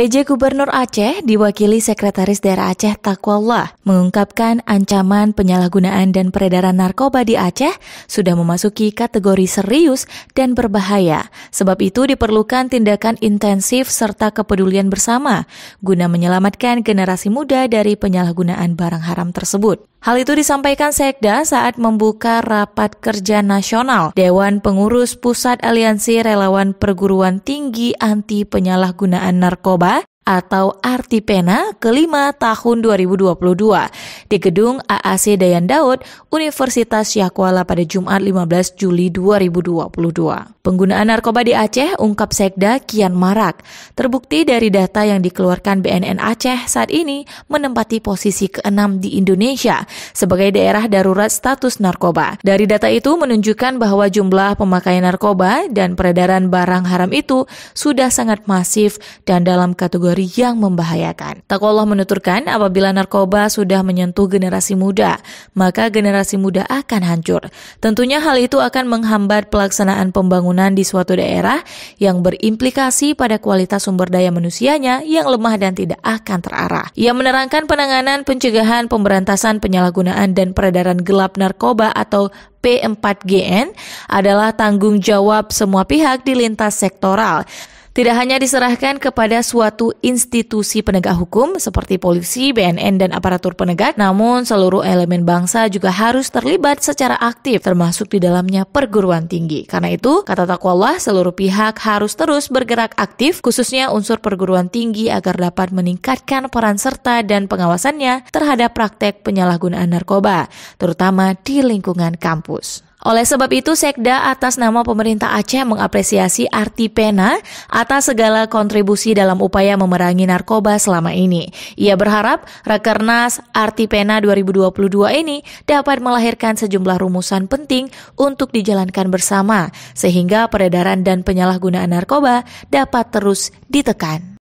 PJ Gubernur Aceh diwakili Sekretaris Daerah Aceh Takwallah mengungkapkan ancaman penyalahgunaan dan peredaran narkoba di Aceh sudah memasuki kategori serius dan berbahaya. Sebab itu diperlukan tindakan intensif serta kepedulian bersama guna menyelamatkan generasi muda dari penyalahgunaan barang haram tersebut. Hal itu disampaikan Sekda saat membuka rapat kerja nasional Dewan Pengurus Pusat Aliansi Relawan Perguruan Tinggi Anti Penyalahgunaan Narkoba atau Artipena kelima tahun 2022 di gedung AAC Dayan Daud, Universitas Syakwala pada Jumat 15 Juli 2022. Penggunaan narkoba di Aceh ungkap Sekda kian marak. Terbukti dari data yang dikeluarkan BNN Aceh saat ini menempati posisi keenam di Indonesia sebagai daerah darurat status narkoba. Dari data itu menunjukkan bahwa jumlah pemakaian narkoba dan peredaran barang haram itu sudah sangat masif dan dalam kategori yang membahayakan. Takwallah menuturkan, apabila narkoba sudah menyentuh generasi muda, maka generasi muda akan hancur. Tentunya hal itu akan menghambat pelaksanaan pembangunan di suatu daerah yang berimplikasi pada kualitas sumber daya manusianya yang lemah dan tidak akan terarah. Ia menerangkan penanganan pencegahan pemberantasan penyalahgunaan dan peredaran gelap narkoba atau P4GN adalah tanggung jawab semua pihak di lintas sektoral tidak hanya diserahkan kepada suatu institusi penegak hukum seperti polisi, BNN, dan aparatur penegak, namun seluruh elemen bangsa juga harus terlibat secara aktif, termasuk di dalamnya perguruan tinggi. Karena itu, kata Takwallah, seluruh pihak harus terus bergerak aktif, khususnya unsur perguruan tinggi agar dapat meningkatkan peran serta dan pengawasannya terhadap praktek penyalahgunaan narkoba, terutama di lingkungan kampus. Oleh sebab itu, Sekda atas nama pemerintah Aceh mengapresiasi Arti Pena atas segala kontribusi dalam upaya memerangi narkoba selama ini. Ia berharap Rakernas Arti Pena 2022 ini dapat melahirkan sejumlah rumusan penting untuk dijalankan bersama, sehingga peredaran dan penyalahgunaan narkoba dapat terus ditekan.